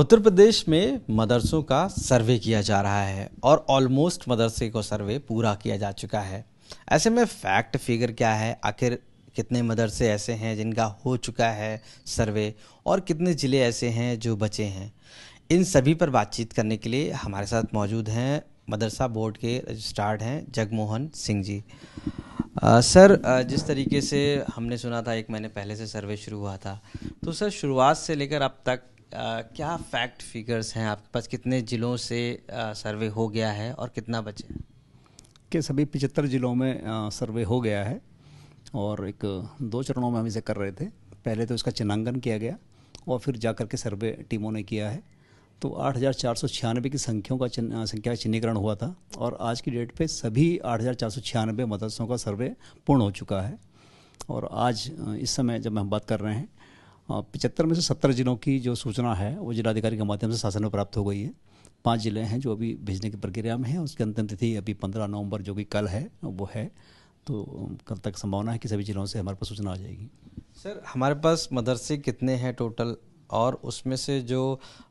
उत्तर प्रदेश में मदरसों का सर्वे किया जा रहा है और ऑलमोस्ट मदरसे को सर्वे पूरा किया जा चुका है ऐसे में फैक्ट फिगर क्या है आखिर कितने मदरसे ऐसे हैं जिनका हो चुका है सर्वे और कितने ज़िले ऐसे हैं जो बचे हैं इन सभी पर बातचीत करने के लिए हमारे साथ मौजूद हैं मदरसा बोर्ड के रजिस्ट्रार हैं जगमोहन सिंह जी आ, सर जिस तरीके से हमने सुना था एक महीने पहले से सर्वे शुरू हुआ था तो सर शुरुआत से लेकर अब तक क्या फैक्ट फिगर्स हैं आपके पास कितने ज़िलों से सर्वे हो गया है और कितना बचे के सभी पिचहत्तर ज़िलों में सर्वे हो गया है और एक दो चरणों में हम इसे कर रहे थे पहले तो इसका चिन्हांकन किया गया और फिर जा कर के सर्वे टीमों ने किया है तो आठ हज़ार चार सौ छियानवे की संख्याओं का चिन, संख्या चिन्हीकरण हुआ था और आज की डेट पे सभी आठ हज़ार चार सौ मदरसों का सर्वे पूर्ण हो चुका है और आज इस समय जब हम बात कर रहे हैं पिचहत्तर में से सत्तर जिलों की जो सूचना है वो जिलाधिकारी के माध्यम से शासन में प्राप्त हो गई है पाँच जिले हैं जो अभी भेजने की प्रक्रिया में हैं उसकी अंतिम तिथि अभी पंद्रह नवंबर जो कि कल है वो है तो कल तक संभावना है कि सभी जिलों से हमारे पास सूचना आ जाएगी सर हमारे पास मदरसे कितने हैं टोटल और उसमें से जो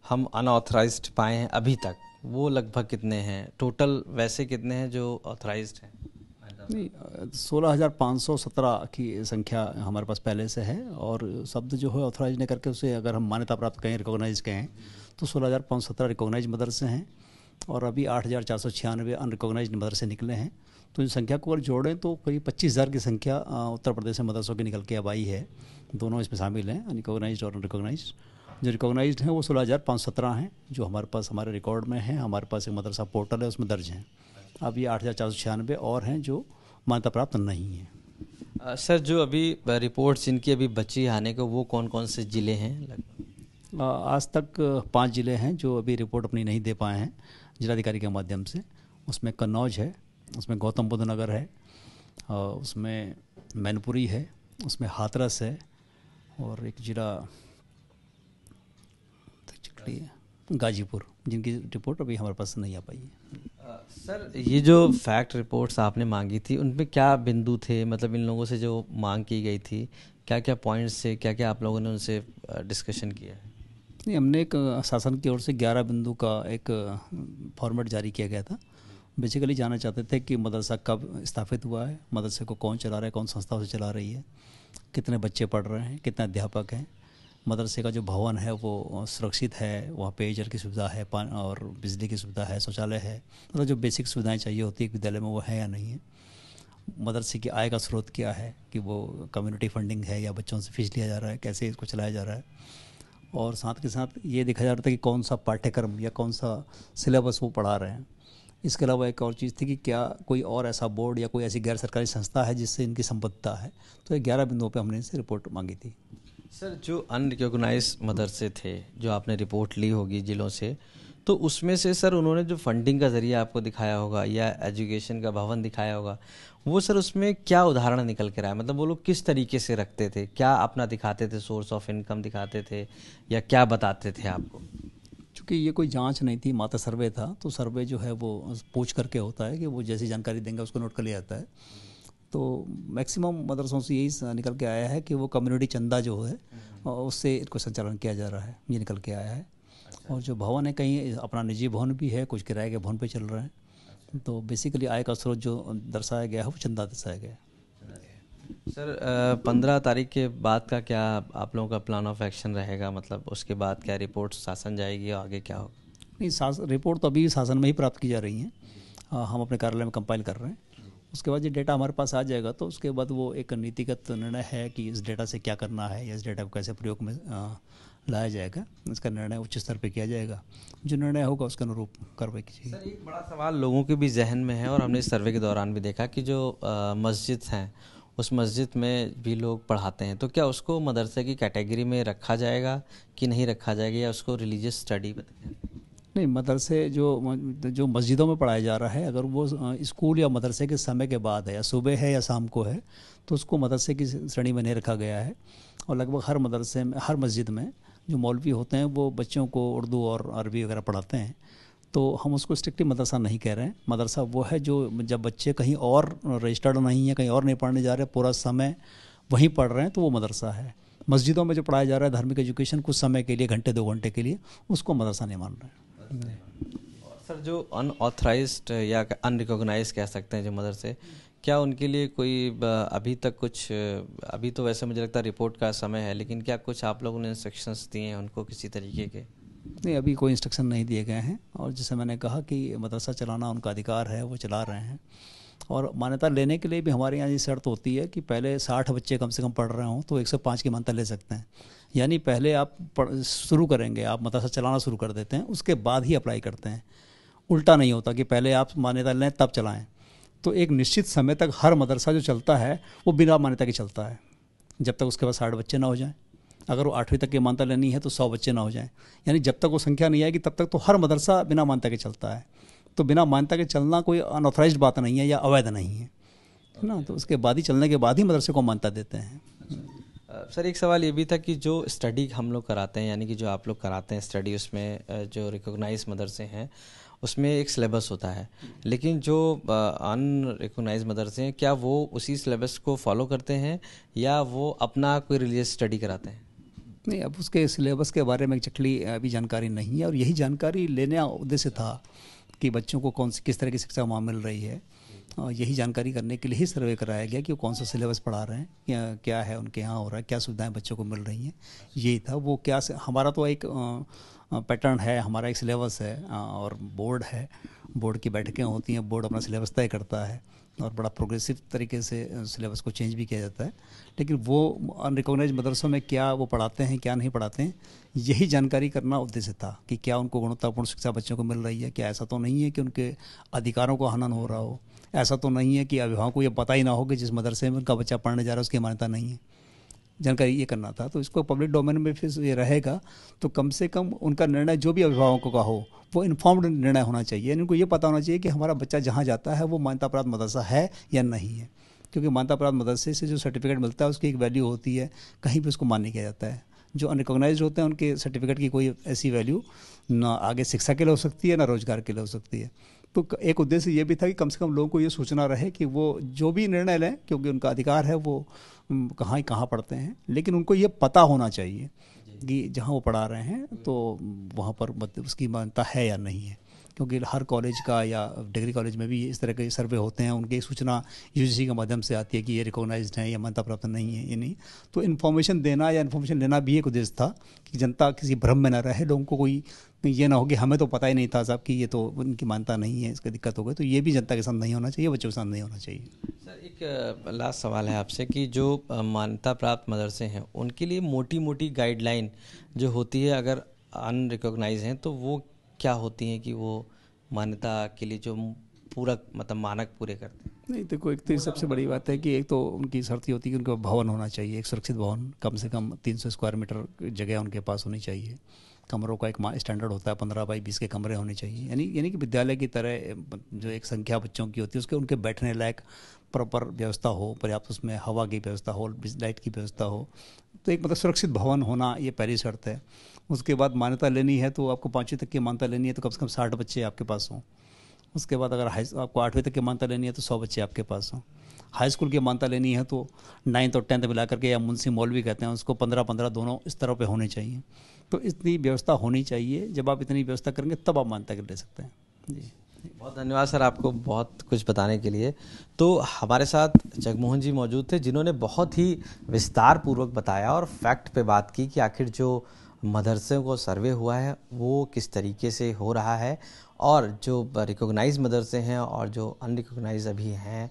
हम अनऑथराइज पाए हैं अभी तक वो लगभग कितने हैं टोटल वैसे कितने हैं जो ऑथराइज हैं नहीं सोलह हज़ार पाँच सौ सत्रह की संख्या हमारे पास पहले से है और शब्द जो है ऑथोराइज नहीं करके उसे अगर हम मान्यता प्राप्त कहें रिकॉग्नाइज कहें तो सोलह हज़ार पाँच सौ सत्रह रिकॉग्नाइज मदरसे हैं और अभी आठ हज़ार चार सौ छियानवे अनरिकॉग्नाइज मदरसे निकले हैं तो इन संख्या को अगर जोड़ें तो करीब पच्चीस हज़ार की संख्या उत्तर प्रदेश में मदरसों की निकल के अब आई है दोनों इसमें शामिल हैं अनरिकॉग्नाइज और अनरिकॉग्नाइज जो रिकॉग्नाइज हैं वो सोलह हज़ार पाँच सौ सत्रह हैं जो हमारे पास हमारे रिकॉर्ड में हैं हमारे पास एक मदरसा पोर्टल है उसमें दर्ज हैं अब ये आठ हज़ार चार सौ छियानवे और हैं जो मान्यता प्राप्त नहीं है आ, सर जो अभी रिपोर्ट जिनकी अभी बची आने को वो कौन कौन से ज़िले हैं आज तक पाँच ज़िले हैं जो अभी रिपोर्ट अपनी नहीं दे पाए हैं जिलाधिकारी के माध्यम से उसमें कन्नौज है उसमें गौतम बुद्ध नगर है उसमें मैनपुरी है उसमें हाथरस है और एक जिला है गाजीपुर जिनकी रिपोर्ट अभी हमारे पास नहीं आ पाई है सर ये जो फैक्ट रिपोर्ट्स आपने मांगी थी उनमें क्या बिंदु थे मतलब इन लोगों से जो मांग की गई थी क्या क्या पॉइंट्स थे क्या क्या आप लोगों ने उनसे डिस्कशन किया है नहीं हमने एक शासन की ओर से ग्यारह बिंदु का एक फॉर्मेट जारी किया गया था बेसिकली जानना चाहते थे कि मदरसा कब स्थापित हुआ है मदरसे को कौन चला रहा है कौन संस्था उसे चला रही है कितने बच्चे पढ़ रहे हैं कितने अध्यापक हैं मदरसे का जो भवन है वो सुरक्षित है वहाँ पेयजल की सुविधा है पान और बिजली की सुविधा है शौचालय है मतलब तो जो बेसिक सुविधाएं चाहिए होती है विद्यालय में वो है या नहीं है मदरसे की आय का स्रोत क्या है कि वो कम्युनिटी फंडिंग है या बच्चों से फीस लिया जा रहा है कैसे इसको चलाया जा रहा है और साथ के साथ ये देखा जा रहा था कि कौन सा पाठ्यक्रम या कौन सा सिलेबस वो पढ़ा रहे हैं इसके अलावा एक और चीज़ थी कि क्या कोई और ऐसा बोर्ड या कोई ऐसी गैर सरकारी संस्था है जिससे इनकी संबद्धता है तो ये ग्यारह बिंदुओं पर हमने इनसे रिपोर्ट मांगी थी सर जो अनरिकोगनाइज मदरसे थे जो आपने रिपोर्ट ली होगी जिलों से तो उसमें से सर उन्होंने जो फंडिंग का ज़रिया आपको दिखाया होगा या एजुकेशन का भवन दिखाया होगा वो सर उसमें क्या उदाहरण निकल कर आया मतलब वो लोग किस तरीके से रखते थे क्या अपना दिखाते थे सोर्स ऑफ इनकम दिखाते थे या क्या बताते थे आपको चूँकि ये कोई जांच नहीं थी माता सर्वे था तो सर्वे जो है वो पूछ करके होता है कि वो जैसी जानकारी देंगे उसको नोट कर लिया जाता है तो मैक्सिमम मदरसों से यही निकल के आया है कि वो कम्युनिटी चंदा जो है हम्म। उससे इनको संचालन किया जा रहा है ये निकल के आया है अच्छा। और जो भवन है कहीं अपना निजी भवन भी है कुछ किराए के भवन पे चल रहे हैं अच्छा। तो बेसिकली आय का स्रोत जो दर्शाया गया है वो चंदा दर्शाया गया है सर पंद्रह तारीख के बाद का क्या आप लोगों का प्लान ऑफ एक्शन रहेगा मतलब उसके बाद क्या रिपोर्ट शासन जाएगी और आगे क्या होगा नहीं रिपोर्ट तो अभी शासन में ही प्राप्त की जा रही हैं हम अपने कार्यालय में कंपाइल कर रहे हैं उसके बाद ये डेटा हमारे पास आ जाएगा तो उसके बाद वो एक नीतिगत निर्णय है कि इस डेटा से क्या करना है या इस डेटा को कैसे प्रयोग में लाया जाएगा इसका निर्णय उच्च स्तर पर किया जाएगा जो निर्णय होगा उसके अनुरूप कार्रवाई की जाएगी एक बड़ा सवाल लोगों के भी जहन में है और हमने इस सर्वे के दौरान भी देखा कि जो मस्जिद हैं उस मस्जिद में भी लोग पढ़ाते हैं तो क्या उसको मदरसे की कैटेगरी में रखा जाएगा कि नहीं रखा जाएगा या उसको रिलीजियस स्टडी बताया नहीं मदरसे जो जो मस्जिदों में पढ़ाया जा रहा है अगर वो स्कूल या मदरसे के समय के बाद है या सुबह है या शाम को है तो उसको मदरसे की श्रेणी में नहीं रखा गया है और लगभग हर मदरसे में हर मस्जिद में जो मौलवी होते हैं वो बच्चों को उर्दू और अरबी वगैरह पढ़ाते हैं तो हम उसको स्ट्रिक्टली मदरसा नहीं कह रहे हैं मदरसा वो है जो जब बच्चे कहीं और रजिस्टर्ड नहीं है कहीं और नहीं पढ़ने जा रहे पूरा समय वहीं पढ़ रहे हैं तो वो मदरसा है मस्जिदों में जो पढ़ाया जा रहा है धार्मिक एजुकेशन कुछ समय के लिए घंटे दो घंटे के लिए उसको मदरसा नहीं मान रहे हैं सर जो अनऑथराइज या अनरिकोगनाइज कह सकते हैं जो मदर से क्या उनके लिए कोई अभी तक कुछ अभी तो वैसे मुझे लगता है रिपोर्ट का समय है लेकिन क्या कुछ आप लोगों ने इंस्ट्रक्शंस दिए हैं उनको किसी तरीके के नहीं अभी कोई इंस्ट्रक्शन नहीं दिए गए हैं और जैसे मैंने कहा कि मदरसा चलाना उनका अधिकार है वो चला रहे हैं और मान्यता लेने के लिए भी हमारे यहाँ ये शर्त होती है कि पहले साठ बच्चे कम से कम पढ़ रहे हों तो एक सौ पाँच की मान्यता ले सकते हैं यानी पहले आप शुरू करेंगे आप मदरसा चलाना शुरू कर देते हैं उसके बाद ही अप्लाई करते हैं उल्टा नहीं होता कि पहले आप मान्यता लें तब चलाएँ तो एक निश्चित समय तक हर मदरसा जो चलता है वो बिना मान्यता के चलता है जब तक उसके पास साठ बच्चे ना हो जाएँ अगर वो आठवीं तक की मानता लेनी है तो सौ बच्चे ना हो जाएँ यानी जब तक वो संख्या नहीं आएगी तब तक तो हर मदरसा बिना मान्यता के चलता है तो बिना मान्यता के चलना कोई अनऑथराइज बात नहीं है या अवैध नहीं है है ना तो उसके बाद ही चलने के बाद ही मदरसे को मान्यता देते हैं अच्छा। सर एक सवाल ये भी था कि जो स्टडी हम लोग कराते हैं यानी कि जो आप लोग कराते हैं स्टडी उसमें जो रिकोगनाइज मदरसे हैं उसमें एक सिलेबस होता है लेकिन जो अनरिकोगनाइज मदरसे हैं क्या वो उसी सिलेबस को फॉलो करते हैं या वो अपना कोई रिलीजियस स्टडी कराते हैं नहीं अब उसके सिलेबस के बारे में एक्चुअली अभी जानकारी नहीं है और यही जानकारी लेने उद्देश्य था कि बच्चों को कौन सी किस तरह की शिक्षा वहाँ मिल रही है यही जानकारी करने के लिए ही सर्वे कराया गया कि वो कौन सा सिलेबस पढ़ा रहे हैं क्या क्या है उनके यहाँ हो रहा है क्या सुविधाएं बच्चों को मिल रही हैं यही था वो क्या हमारा तो एक पैटर्न है हमारा एक सिलेबस है और बोर्ड है बोर्ड की बैठकें होती हैं बोर्ड अपना सिलेबस तय करता है और बड़ा प्रोग्रेसिव तरीके से सिलेबस को चेंज भी किया जाता है लेकिन वो अनरिकोगनाइज मदरसों में क्या वो पढ़ाते हैं क्या नहीं पढ़ाते हैं यही जानकारी करना उद्देश्य था कि क्या उनको गुणवत्तापूर्ण शिक्षा बच्चों को मिल रही है क्या ऐसा तो नहीं है कि उनके अधिकारों को हनन हो रहा हो ऐसा तो नहीं है कि अभिभावकों को ये पता ही ना हो कि जिस मदरसे में उनका बच्चा पढ़ने जा रहा है उसकी मान्यता नहीं है जानकारी ये करना था तो इसको पब्लिक डोमेन में फिर ये रहेगा तो कम से कम उनका निर्णय जो भी अभिभावकों का हो वो इन्फॉर्म्ड निर्णय होना चाहिए यानी उनको ये पता होना चाहिए कि हमारा बच्चा जहाँ जाता है वो मान्यता प्राप्त मदरसा है या नहीं है क्योंकि मान्यता प्राप्त मदरसे से जो सर्टिफिकेट मिलता है उसकी एक वैल्यू होती है कहीं भी उसको मान्य किया जाता है जो अनरिकोगनाइज होते हैं उनके सर्टिफिकेट की कोई ऐसी वैल्यू ना आगे शिक्षा के लिए हो सकती है ना रोजगार के लिए हो सकती है तो एक उद्देश्य ये भी था कि कम से कम लोगों को ये सोचना रहे कि वो जो भी निर्णय लें क्योंकि उनका अधिकार है वो कहाँ ही कहाँ पढ़ते हैं लेकिन उनको ये पता होना चाहिए कि जहाँ वो पढ़ा रहे हैं तो वहाँ पर मतलब उसकी मान्यता है या नहीं है क्योंकि हर कॉलेज का या डिग्री कॉलेज में भी इस तरह के सर्वे होते हैं उनकी सूचना यू के माध्यम से आती है कि ये रिकॉग्नाइज है या मान्यता प्राप्त नहीं है ये नहीं तो इन्फॉर्मेशन देना या इन्फॉर्मेशन लेना भी एक उद्देश्य था कि जनता किसी भ्रम में ना रहे लोगों को कोई ये ना हो कि हमें तो पता ही नहीं था साहब कि ये तो उनकी मान्यता नहीं है इसका दिक्कत हो गई तो ये भी जनता के साथ नहीं होना चाहिए बच्चों के साथ नहीं होना चाहिए सर एक लास्ट सवाल है आपसे कि जो मान्यता प्राप्त मदरसे हैं उनके लिए मोटी मोटी गाइडलाइन जो होती है अगर अनरिकोगनाइज हैं तो वो क्या होती हैं कि वो मान्यता के लिए जो पूरक मतलब मानक पूरे करते हैं नहीं देखो एक तो सबसे बड़ी बात है कि एक तो उनकी शर्ती होती है कि उनके भवन होना चाहिए एक सुरक्षित भवन कम से कम 300 स्क्वायर मीटर जगह उनके पास होनी चाहिए कमरों का एक स्टैंडर्ड होता है पंद्रह बाई बीस के कमरे होने चाहिए यानी यानी कि विद्यालय की तरह जो एक संख्या बच्चों की होती है उसके उनके बैठने लायक प्रॉपर व्यवस्था हो पर्याप्त उसमें हवा की व्यवस्था हो लाइट की व्यवस्था हो तो एक मतलब सुरक्षित भवन होना ये पहली शर्त है उसके बाद मान्यता लेनी है तो आपको पाँचवीं तक की मान्यता लेनी है तो कम से कम साठ बच्चे आपके पास हों उसके बाद अगर हाई आपको आठवीं तक की मान्यता लेनी है तो सौ बच्चे आपके पास हों हाई स्कूल की मान्यता लेनी है तो नाइन्थ और टेंथ मिला करके या मुंशी मौलवी कहते हैं उसको पंद्रह पंद्रह दोनों इस तरह पर होने चाहिए तो इतनी व्यवस्था होनी चाहिए जब आप इतनी व्यवस्था करेंगे तब आप मान्यता ले सकते हैं जी बहुत धन्यवाद सर आपको बहुत कुछ बताने के लिए तो हमारे साथ जगमोहन जी मौजूद थे जिन्होंने बहुत ही विस्तार पूर्वक बताया और फैक्ट पे बात की कि आखिर जो मदरसों को सर्वे हुआ है वो किस तरीके से हो रहा है और जो रिकोगनाइज मदरसे हैं और जो अनरिकोगनाइज अभी हैं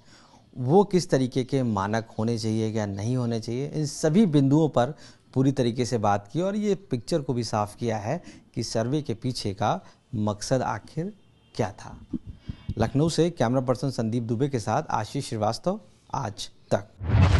वो किस तरीके के मानक होने चाहिए या नहीं होने चाहिए इन सभी बिंदुओं पर पूरी तरीके से बात की और ये पिक्चर को भी साफ किया है कि सर्वे के पीछे का मकसद आखिर क्या था लखनऊ से कैमरा पर्सन संदीप दुबे के साथ आशीष श्रीवास्तव आज तक